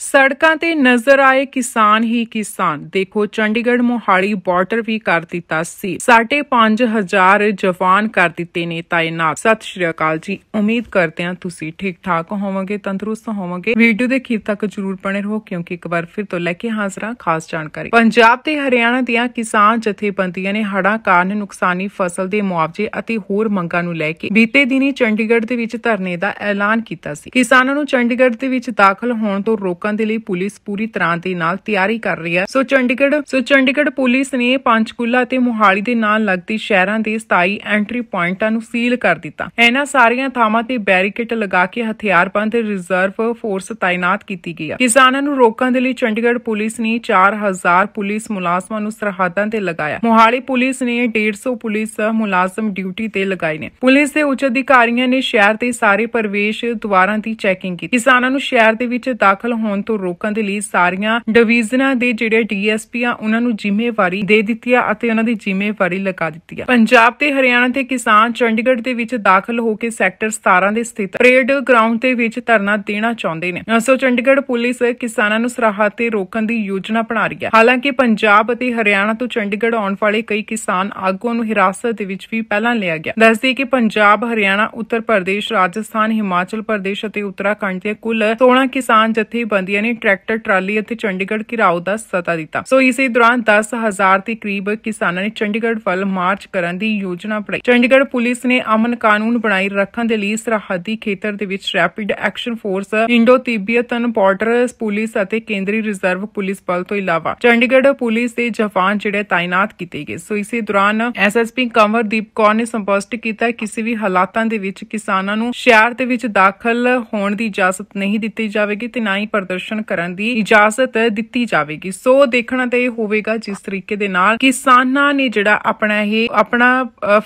ਸੜਕਾਂ ਤੇ ਨਜ਼ਰ ਆਏ ਕਿਸਾਨ ਹੀ ਕਿਸਾਨ ਦੇਖੋ ਚੰਡੀਗੜ੍ਹ ਮੋਹਾਲੀ ਬਾਰਡਰ ਵੀ ਕਰ ਦਿੱਤਾ ਸੀ 5500 ਜਵਾਨ ਕਰ ਦਿੱਤੇ ਨੇ ਤਾਇਨਾਤ ਸਤਿ ਸ਼੍ਰੀ ਅਕਾਲ ਜੀ ਉਮੀਦ ਕਰਦੇ ਹਾਂ ਤੁਸੀਂ ਠੀਕ ਠਾਕ ਹੋਵੋਗੇ ਤੰਦਰੁਸਤ ਹੋਵੋਗੇ ਵੀਡੀਓ ਦੇ ਅਖੀਰ ਤੱਕ ਜਰੂਰ ਬਣੇ ਰਹੋ ਕਿਉਂਕਿ ਇੱਕ ਵਾਰ ਫਿਰ ਤੋਂ ਲੈ ਕੇ ਹਾਜ਼ਰਾਂ ਖਾਸ ਜਾਣਕਾਰੀ ਪੰਜਾਬ ਤੇ ਹਰਿਆਣਾ ਦੀਆਂ ਕਿਸਾਨ ਜਥੇਬੰਦੀਆਂ ਨੇ ਹੜ੍ਹਾਂ ਕਾਰਨ ਨੁਕਸਾਨੀ ਫਸਲ ਦੇ ਮੁਆਵਜ਼ੇ ਅਤੇ ਹੋਰ ਮੰਗਾਂ ਨੂੰ ਲੈ ਕੇ ਬੀਤੇ ਦਿਨੀ ਚੰਡੀਗੜ੍ਹ ਦੇ ਵਿੱਚ ਧਰਨੇ ਦਾ ਐਲਾਨ ਕੀਤਾ ਸੀ ਕਿਸਾਨਾਂ ਨੂੰ ਚੰਡੀਗੜ੍ਹ ਦੇ ਵਿੱਚ ਦਾਖਲ ਹੋਣ ਤੋਂ ਰੋਕ ਲੋਕਾਂ ਦੇ ਲਈ ਪੁਲਿਸ ਪੂਰੀ ਤਰ੍ਹਾਂ ਦੇ ਨਾਲ ਤਿਆਰੀ ਕਰ ਰਹੀ ਹੈ so Chandigarh so Chandigarh police ਨੇ ਪੰਚਕੂਲਾ ਤੇ ਮੁਹਾਲੀ ਦੇ ਨਾਲ ਲੱਗਦੇ ਸ਼ਹਿਰਾਂ ਦੇ 27 ਐਂਟਰੀ ਪੁਆਇੰਟਾਂ ਨੂੰ ਸੀਲ ਕਰ ਦਿੱਤਾ ਇਹਨਾਂ ਸਾਰੀਆਂ ਥਾਵਾਂ ਤੇ ਬੈਰੀਕੇਡ ਲਗਾ ਕੇ ਹਥਿਆਰਬੰਦ ਰਿਜ਼ਰਵ ਫੋਰਸ ਤਾਇਨਾਤ ਕੀਤੀ ਗਈ ਹੈ ਕਿਸਾਨਾਂ ਨੂੰ ਰੋਕਣ ਦੇ ਲਈ ਚੰਡੀਗੜ੍ਹ ਪੁਲਿਸ ਨੇ 4000 ਪੁਲਿਸ ਮੁਲਾਜ਼ਮਾਂ ਨੂੰ ਸਰਹੱਦਾਂ ਤੇ ਲਗਾਇਆ ਮੁਹਾਲੀ ਪੁਲਿਸ ਨੇ 150 ਪੁਲਿਸ ਮੁਲਾਜ਼ਮ ਡਿਊਟੀ ਤੇ ਲਗਾਏ ਨੇ ਪੁਲਿਸ ਦੇ ਉੱਚ ਅਧਿਕਾਰੀਆਂ ਨੇ ਸ਼ਹਿਰ ਦੇ ਸਾਰੇ ਪ੍ਰਵੇਸ਼ ਦੁਆਰਾਂ ਦੀ ਚੈਕਿੰਗ ਕੀਤੀ ਕਿਸਾਨਾਂ ਨੂੰ ਸ਼ਹਿਰ ਦੇ ਵਿੱਚ ਦਾਖਲ ਹੋਣ ਹੋਣ ਤੋਂ ਰੋਕਣ ਦੇ ਲਈ ਸਾਰੀਆਂ ਡਿਵੀਜ਼ਨਾਂ ਦੇ ਜਿਹੜੇ ਡੀਐਸਪੀ ਆ ਉਹਨਾਂ ਨੂੰ ਜ਼ਿੰਮੇਵਾਰੀ ਦੇ ਦਿੱਤੀ ਆ ਅਤੇ ਉਹਨਾਂ ਦੀ ਜ਼ਿੰਮੇਵਾਰੀ ਲਗਾ ਦਿੱਤੀ ਆ ਪੰਜਾਬ ਤੇ ਹਰਿਆਣਾ ਦੇ ਕਿਸਾਨ ਚੰਡੀਗੜ੍ਹ ਦੇ ਵਿੱਚ ਦਾਖਲ ਹੋ ਕੇ ਸੈਕਟਰ 17 ਦੇ ਸਥਿਤ ਪਰੇਡ ਗਰਾਊਂਡ ਦੇ ਵਿੱਚ ਧਰਨਾ ਦੇਣਾ ਚਾਹੁੰਦੇ ਨੇ ਸੋ ਚੰਡੀਗੜ੍ਹ ਪੁਲਿਸ ਕਿਸਾਨਾਂ ਨੂੰ ਸਰਾਹਾਂ ਤੇ ਰੋਕਣ ਦੀ ਯੋਜਨਾ ਬਣਾ ਰਹੀ ਹੈ ਹਾਲਾਂਕਿ ਪੰਜਾਬ ਅਤੇ ਹਰਿਆਣਾ ਤੋਂ ਚੰਡੀਗੜ੍ਹ ਆਉਣ ਵਾਲੇ ਕਈ ਕਿਸਾਨ ਆਗੂਆਂ ਨੂੰ ਹਿਰਾਸਤ ਦੇ ਵਿੱਚ ਵੀ ਪਹਿਲਾਂ ਲਿਆ ਗਿਆ ਦੱਸਦੀ ਕਿ ਪੰਜਾਬ ਹਰਿਆਣਾ ਉੱਤਰ ਪ੍ਰਦੇਸ਼ ਰਾਜਸਥਾਨ ਹਿਮਾਚਲ ਪ੍ਰਦੇਸ਼ ਅਤੇ ਉੱਤਰਾਖੰਡ ਦੇ ਕੁੱਲ 16 ਕਿਸਾਨ ਜਥੇ ਜਥੇਬੰਦੀਆਂ ਨੇ ਟਰੈਕਟਰ ਟਰਾਲੀ ਅਤੇ ਚੰਡੀਗੜ੍ਹ ਕਿਰਾਉ ਦਾ ਸਤਾ ਦਿੱਤਾ ਸੋ ਇਸੇ ਦੌਰਾਨ 10000 ਦੇ ਕਰੀਬ ਕਿਸਾਨਾਂ ਨੇ ਚੰਡੀਗੜ੍ਹ ਵੱਲ ਮਾਰਚ ਕਰਨ ਦੀ ਯੋਜਨਾ ਬਣਾਈ ਚੰਡੀਗੜ੍ਹ ਪੁਲਿਸ ਨੇ ਅਮਨ ਕਾਨੂੰਨ ਬਣਾਈ ਰੱਖਣ ਦੇ ਲਈ ਸਰਹੱਦੀ ਖੇਤਰ ਦੇ ਵਿੱਚ rapid action force Indo Tibetan border police ਅਤੇ ਕੇਂਦਰੀ ਰਿਜ਼ਰਵ ਪੁਲਿਸ ਬਲ ਤੋਂ ਇਲਾਵਾ ਚੰਡੀਗੜ੍ਹ ਪੁਲਿਸ ਦੇ ਜਵਾਨ ਜਿਹੜੇ ਤਾਇਨਾਤ ਕੀਤੇ ਗਏ ਸੋ ਇਸੇ ਦੌਰਾਨ ਐਸਐਸਪੀ ਕੰਵਰਦੀਪ ਕੌਰ ਨੇ ਸੰਪਸ਼ਟ ਕੀਤਾ ਕਿ ਕਿਸੇ ਵੀ ਹਾਲਾਤਾਂ ਦੇ ਵਿੱਚ ਕਿਸਾਨਾਂ ਨੂੰ ਸ਼ਹਿਰ ਦੇ ਵਿੱਚ ਦਾਖਲ ਹੋਣ ਦੀ ਇਜਾਜ਼ਤ ਨਹੀਂ ਦਿੱਤੀ ਜਾਵੇਗੀ ਤੇ ਨਾ ਹੀ ਪ੍ਰਦਰਸ਼ਨ ਕਰਨ ਦੀ ਇਜਾਜ਼ਤ ਦਿੱਤੀ ਜਾਵੇਗੀ ਸੋ ਦੇਖਣਾ ਤੇ ਇਹ ਹੋਵੇਗਾ ਜਿਸ ਤਰੀਕੇ ਦੇ ਨਾਲ ਕਿਸਾਨਾਂ ਨੇ ਜਿਹੜਾ ਆਪਣਾ ਇਹ ਆਪਣਾ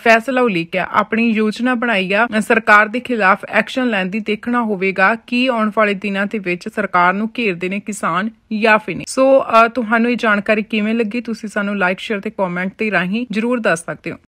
ਫੈਸਲਾ ਉਲੀਕਿਆ ਆਪਣੀ ਯੋਜਨਾ ਬਣਾਈ ਆ ਸਰਕਾਰ ਦੇ ਖਿਲਾਫ ਐਕਸ਼ਨ ਲੈਣ ਦੀ ਦੇਖਣਾ ਹੋਵੇਗਾ ਕਿ ਆਉਣ ਵਾਲੇ ਦਿਨਾਂ ਦੇ ਵਿੱਚ ਸਰਕਾਰ ਨੂੰ ਘੇਰਦੇ ਨੇ ਕਿਸਾਨ ਜਾਂ ਫਿਰ ਨਹੀਂ ਸੋ ਤੁਹਾਨੂੰ ਇਹ ਜਾਣਕਾਰੀ ਕਿਵੇਂ ਲੱਗੀ ਤੁਸੀਂ ਸਾਨੂੰ ਲਾਈਕ ਸ਼ੇਅਰ ਤੇ ਕਮੈਂਟ ਤੇ ਰਾਹੀਂ ਜਰੂਰ ਦੱਸ ਸਕਦੇ ਹੋ